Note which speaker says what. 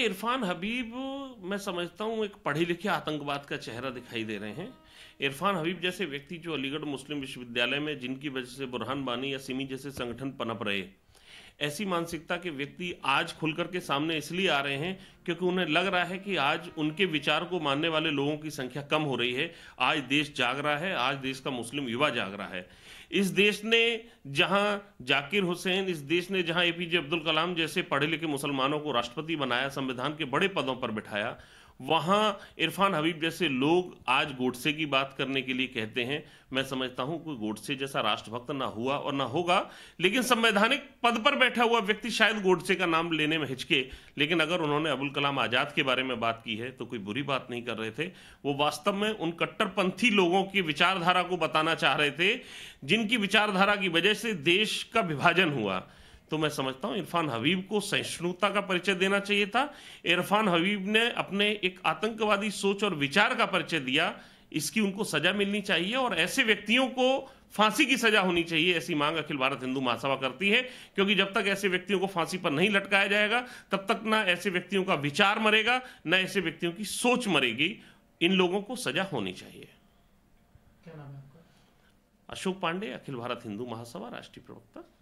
Speaker 1: देखिए इरफान हबीब मैं समझता हूँ एक पढ़े लिखे आतंकवाद का चेहरा दिखाई दे रहे हैं इरफान हबीब जैसे व्यक्ति जो अलीगढ़ मुस्लिम विश्वविद्यालय में जिनकी वजह से बुरहान बानी या सिमी जैसे संगठन पनप रहे ऐसी मानसिकता के व्यक्ति आज खुलकर के सामने इसलिए आ रहे हैं क्योंकि उन्हें लग रहा है कि आज उनके विचार को मानने वाले लोगों की संख्या कम हो रही है आज देश जाग रहा है आज देश का मुस्लिम युवा जाग रहा है इस देश ने जहां जाकिर हुसैन इस देश ने जहां एपीजे अब्दुल कलाम जैसे पढ़े लिखे मुसलमानों को राष्ट्रपति बनाया संविधान के बड़े पदों पर बिठाया वहाँ इरफान हबीब जैसे लोग आज गोडसे की बात करने के लिए कहते हैं मैं समझता हूँ कोई गोडसे जैसा राष्ट्रभक्त ना हुआ और ना होगा लेकिन संवैधानिक पद पर बैठा हुआ व्यक्ति शायद गोडसे का नाम लेने में हिचके लेकिन अगर उन्होंने अबुल कलाम आज़ाद के बारे में बात की है तो कोई बुरी बात नहीं कर रहे थे वो वास्तव में उन कट्टरपंथी लोगों की विचारधारा को बताना चाह रहे थे जिनकी विचारधारा की वजह से देश का विभाजन हुआ तो मैं समझता हूं इरफान हबीब को सहिष्णुता का परिचय देना चाहिए था इरफान हबीब ने अपने एक आतंकवादी सोच और विचार का परिचय दिया इसकी उनको सजा मिलनी चाहिए और ऐसे व्यक्तियों को फांसी की सजा होनी चाहिए ऐसी मांग अखिल भारत हिंदू महासभा करती है क्योंकि जब तक ऐसे व्यक्तियों को फांसी पर नहीं लटकाया जाएगा तब तक ना ऐसे व्यक्तियों का विचार मरेगा ना ऐसे व्यक्तियों की सोच मरेगी इन लोगों को सजा होनी चाहिए क्या नाम अशोक पांडे अखिल भारत हिंदू महासभा राष्ट्रीय प्रवक्ता